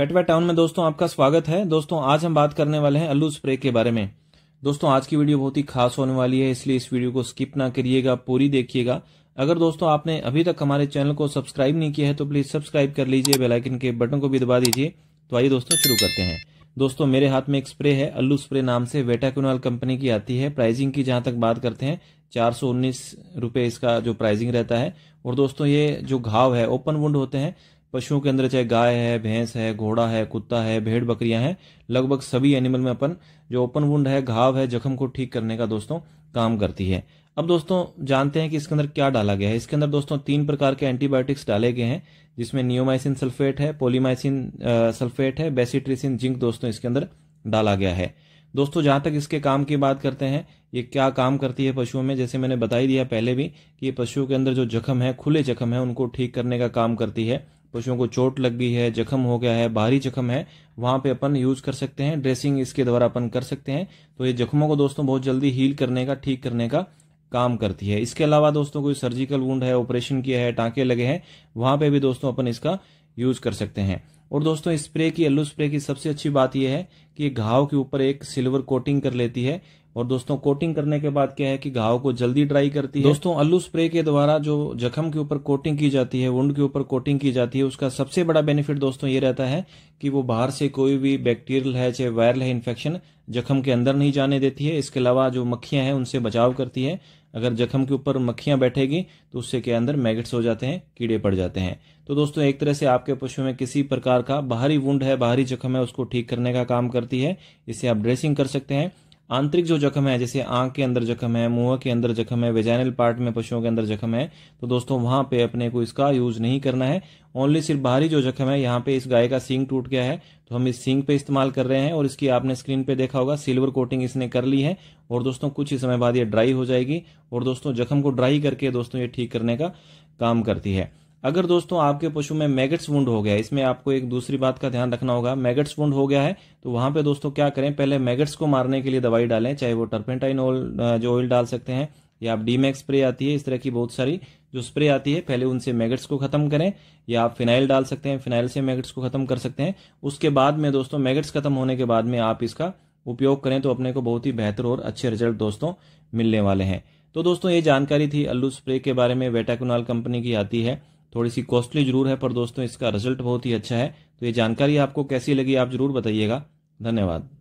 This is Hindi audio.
पेटवा टाउन में दोस्तों आपका स्वागत है दोस्तों आज हम बात करने वाले हैं अल्लू स्प्रे के बारे में दोस्तों आज की वीडियो बहुत ही खास होने वाली है इसलिए इस वीडियो को स्किप ना करिएगा पूरी देखिएगा अगर दोस्तों आपने अभी तक हमारे चैनल को सब्सक्राइब नहीं किया है तो प्लीज सब्सक्राइब कर लीजिए बेलाइकन के बटन को भी दबा दीजिए तो आइए दोस्तों शुरू करते हैं दोस्तों मेरे हाथ में एक स्प्रे है अल्लू स्प्रे नाम से वेटाक्यूनॉल कंपनी की आती है प्राइसिंग की जहां तक बात करते हैं चार सौ इसका जो प्राइसिंग रहता है और दोस्तों ये जो घाव है ओपन वुंड होते हैं पशुओं के अंदर चाहे गाय है भैंस है घोड़ा है कुत्ता है भेड़ बकरियां हैं लगभग सभी एनिमल में अपन जो ओपन वुंड है घाव है जख्म को ठीक करने का दोस्तों काम करती है अब दोस्तों जानते हैं कि इसके अंदर क्या डाला गया है इसके अंदर दोस्तों तीन प्रकार के एंटीबायोटिक्स डाले गए हैं जिसमें नियोमाइसिन सल्फेट है पोलीमाइसिन सल्फेट है बेसिट्रिसिन जिंक दोस्तों इसके अंदर डाला गया है दोस्तों जहां तक इसके काम की बात करते हैं ये क्या काम करती है पशुओं में जैसे मैंने बताई दिया पहले भी कि पशुओं के अंदर जो जख्म है खुले जख्म है उनको ठीक करने का काम करती है पशुओं को चोट लग गई है जख्म हो गया है भारी जख्म है वहां पे अपन यूज कर सकते हैं ड्रेसिंग इसके द्वारा अपन कर सकते हैं तो ये जख्मों को दोस्तों बहुत जल्दी हील करने का ठीक करने का काम करती है इसके अलावा दोस्तों कोई सर्जिकल वुंड है ऑपरेशन किया है टांके लगे हैं वहां पे भी दोस्तों अपन इसका यूज कर सकते हैं और दोस्तों स्प्रे की एल्लू स्प्रे की सबसे अच्छी बात यह है कि घाव के ऊपर एक सिल्वर कोटिंग कर लेती है और दोस्तों कोटिंग करने के बाद क्या है कि घाव को जल्दी ड्राई करती है दोस्तों अल्लू स्प्रे के द्वारा जो जख्म के ऊपर कोटिंग की जाती है वुंड के ऊपर कोटिंग की जाती है उसका सबसे बड़ा बेनिफिट दोस्तों ये रहता है कि वो बाहर से कोई भी बैक्टीरियल है चाहे वायरल है इन्फेक्शन जख्म के अंदर नहीं जाने देती है इसके अलावा जो मक्खियां हैं उनसे बचाव करती है अगर जख्म के ऊपर मक्खियां बैठेगी तो उससे के अंदर मैगट्स हो जाते हैं कीड़े पड़ जाते हैं तो दोस्तों एक तरह से आपके पशु में किसी प्रकार का बाहरी वुंड है बाहरी जख्म है उसको ठीक करने का काम करती है इससे आप ड्रेसिंग कर सकते हैं आंतरिक जो जख्म है जैसे आंख के अंदर जख्म है मुंह के अंदर जख्म है वेजाइनल पार्ट में पशुओं के अंदर जख्म है तो दोस्तों वहां पे अपने को इसका यूज नहीं करना है ओनली सिर्फ बाहरी जो जख्म है यहाँ पे इस गाय का सींग टूट गया है तो हम इस सींग पे इस्तेमाल कर रहे हैं और इसकी आपने स्क्रीन पे देखा होगा सिल्वर कोटिंग इसने कर ली है और दोस्तों कुछ ही समय बाद ये ड्राई हो जाएगी और दोस्तों जख्म को ड्राई करके दोस्तों ये ठीक करने का काम करती है अगर दोस्तों आपके पशु में मैगट्स वुंड हो गया इसमें आपको एक दूसरी बात का ध्यान रखना होगा मैगट्स वुंड हो गया है तो वहां पे दोस्तों क्या करें पहले मैगट्स को मारने के लिए दवाई डालें चाहे वो टर्पेंटाइन ऑयल जो ऑयल डाल सकते हैं या आप डीमैक्स स्प्रे आती है इस तरह की बहुत सारी जो स्प्रे आती है पहले उनसे मैगट्स को खत्म करें या आप फिनाइल डाल सकते हैं फिनाइल से मैगट्स को खत्म कर सकते हैं उसके बाद में दोस्तों मैगट्स खत्म होने के बाद में आप इसका उपयोग करें तो अपने को बहुत ही बेहतर और अच्छे रिजल्ट दोस्तों मिलने वाले हैं तो दोस्तों ये जानकारी थी अल्लू स्प्रे के बारे में वेटाकुनाल कंपनी की आती है थोड़ी सी कॉस्टली जरूर है पर दोस्तों इसका रिजल्ट बहुत ही अच्छा है तो ये जानकारी आपको कैसी लगी आप जरूर बताइएगा धन्यवाद